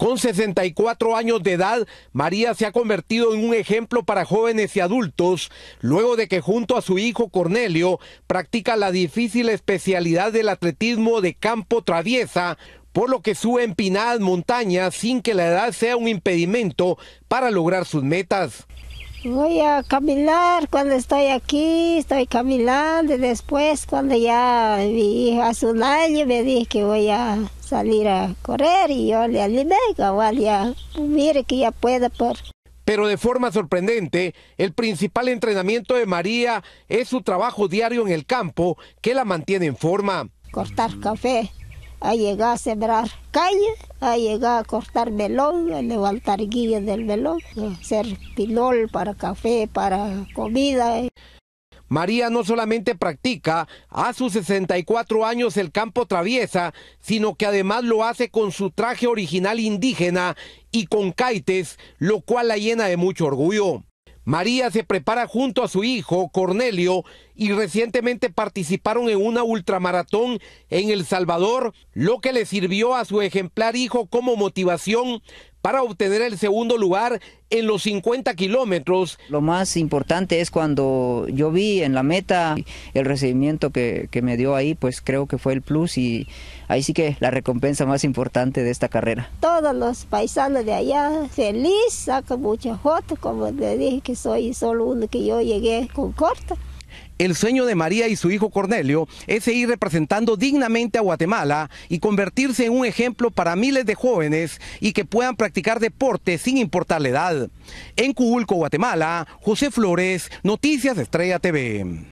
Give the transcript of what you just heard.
Con 64 años de edad, María se ha convertido en un ejemplo para jóvenes y adultos, luego de que junto a su hijo Cornelio practica la difícil especialidad del atletismo de campo traviesa, por lo que sube empinadas montañas sin que la edad sea un impedimento para lograr sus metas. Voy a caminar cuando estoy aquí, estoy caminando. Después, cuando ya mi hijo hace un año, me dije que voy a salir a correr y yo le animé, igual ya, mire que ya pueda por. Pero de forma sorprendente, el principal entrenamiento de María es su trabajo diario en el campo que la mantiene en forma. Cortar café, a llegar a sembrar calle, a llegar a cortar melón, a levantar guía del melón, a hacer pilol para café, para comida. María no solamente practica a sus 64 años el campo traviesa, sino que además lo hace con su traje original indígena y con caites, lo cual la llena de mucho orgullo. María se prepara junto a su hijo, Cornelio, y recientemente participaron en una ultramaratón en El Salvador, lo que le sirvió a su ejemplar hijo como motivación para obtener el segundo lugar en los 50 kilómetros. Lo más importante es cuando yo vi en la meta el recibimiento que, que, me dio ahí, pues creo que fue el plus y ahí sí que la recompensa más importante de esta carrera. Todos los paisanos de allá feliz, sacan muchas fotos, como le dije que soy solo uno que yo llegué con corta. El sueño de María y su hijo Cornelio es seguir representando dignamente a Guatemala y convertirse en un ejemplo para miles de jóvenes y que puedan practicar deporte sin importar la edad. En cubulco Guatemala, José Flores, Noticias Estrella TV.